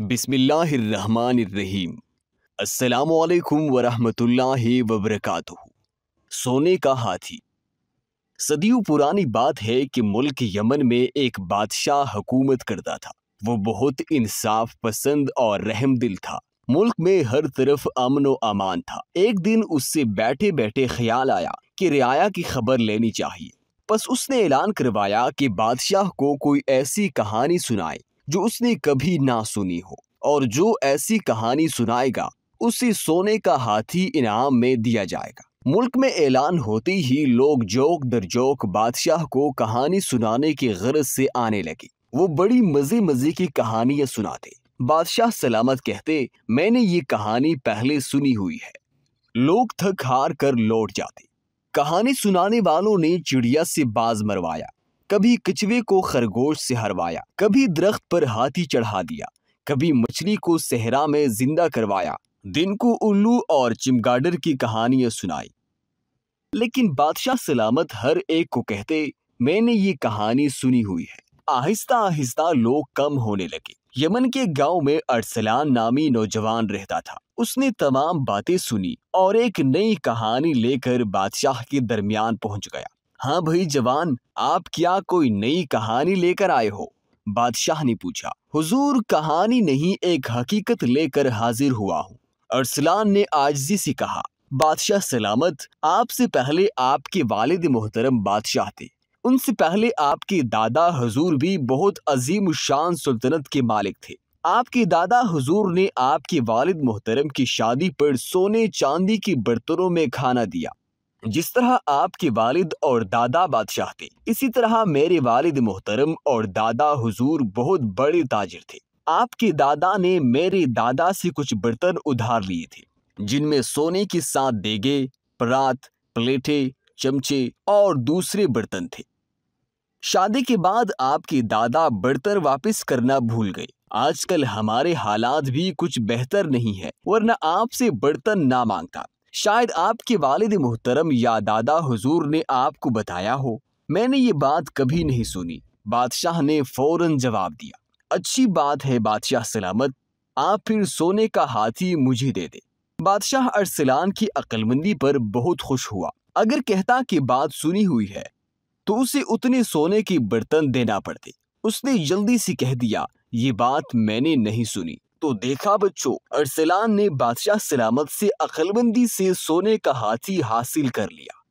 बिसमीम असलकम वरहमतुल्लाह वबरकत सोने का हाथी सदियों पुरानी बात है कि मुल्क यमन में एक बादशाह हुकूमत करता था वो बहुत इंसाफ पसंद और रहम दिल था मुल्क में हर तरफ अमन व अमान था एक दिन उससे बैठे बैठे ख्याल आया कि रियाया की खबर लेनी चाहिए बस उसने ऐलान करवाया कि बादशाह को कोई ऐसी कहानी सुनाए जो उसने कभी ना सुनी हो और जो ऐसी कहानी सुनाएगा उसे सोने का हाथी इनाम में दिया जाएगा मुल्क में ऐलान होते ही लोग जोक दर जोक बादशाह को कहानी सुनाने की गरज से आने लगे वो बड़ी मज़े मज़े की कहानियां सुनाते बादशाह सलामत कहते मैंने ये कहानी पहले सुनी हुई है लोग थक हार कर लौट जाते कहानी सुनाने वालों ने चिड़िया से बाज मरवाया कभी किचवे को खरगोश से हरवाया कभी दरख्त पर हाथी चढ़ा दिया कभी मछली को सहरा में जिंदा करवाया दिन को उल्लू और चिमगाडर की कहानियां सुनाई लेकिन बादशाह सलामत हर एक को कहते मैंने ये कहानी सुनी हुई है आहिस्ता आहिस्ता लोग कम होने लगे यमन के गांव में अरसलान नामी नौजवान रहता था उसने तमाम बातें सुनी और एक नई कहानी लेकर बादशाह के दरमियान पहुंच गया हाँ भाई जवान आप क्या कोई नई कहानी लेकर आए हो बादशाह ने पूछा हुजूर कहानी नहीं एक हकीकत लेकर हाजिर हुआ हूँ अरसलान ने आजजी से कहा बादशाह सलामत आपसे पहले आपके वालिद मोहतरम बादशाह थे उनसे पहले आपके दादा हजूर भी बहुत अजीम शान सुल्तनत के मालिक थे आपके दादा हजूर ने आपके वालिद मोहतरम की शादी पर सोने चांदी के बर्तनों में खाना दिया जिस तरह आपके वालिद और दादा बादशाह थे इसी तरह मेरे वालिद मोहतरम और दादा हुजूर बहुत बड़े ताजिर थे आपके दादा ने मेरे दादा से कुछ बर्तन उधार लिए थे जिनमें सोने के साथ देगे परात प्लेटे चमचे और दूसरे बर्तन थे शादी के बाद आपके दादा बर्तन वापस करना भूल गए आजकल हमारे हालात भी कुछ बेहतर नहीं है वरना आपसे बर्तन ना मांगता शायद आपके वालिद मोहतरम या दादा हुजूर ने आपको बताया हो मैंने ये बात कभी नहीं सुनी बादशाह ने फौरन जवाब दिया अच्छी बात है बादशाह सलामत आप फिर सोने का हाथी मुझे दे दे बादशाह अरसलान की अक्लमंदी पर बहुत खुश हुआ अगर कहता कि बात सुनी हुई है तो उसे उतने सोने के बर्तन देना पड़ते उसने जल्दी से कह दिया ये बात मैंने नहीं सुनी तो देखा बच्चों अरसलान ने बादशाह सलामत से अकलबंदी से सोने का हाथी हासिल कर लिया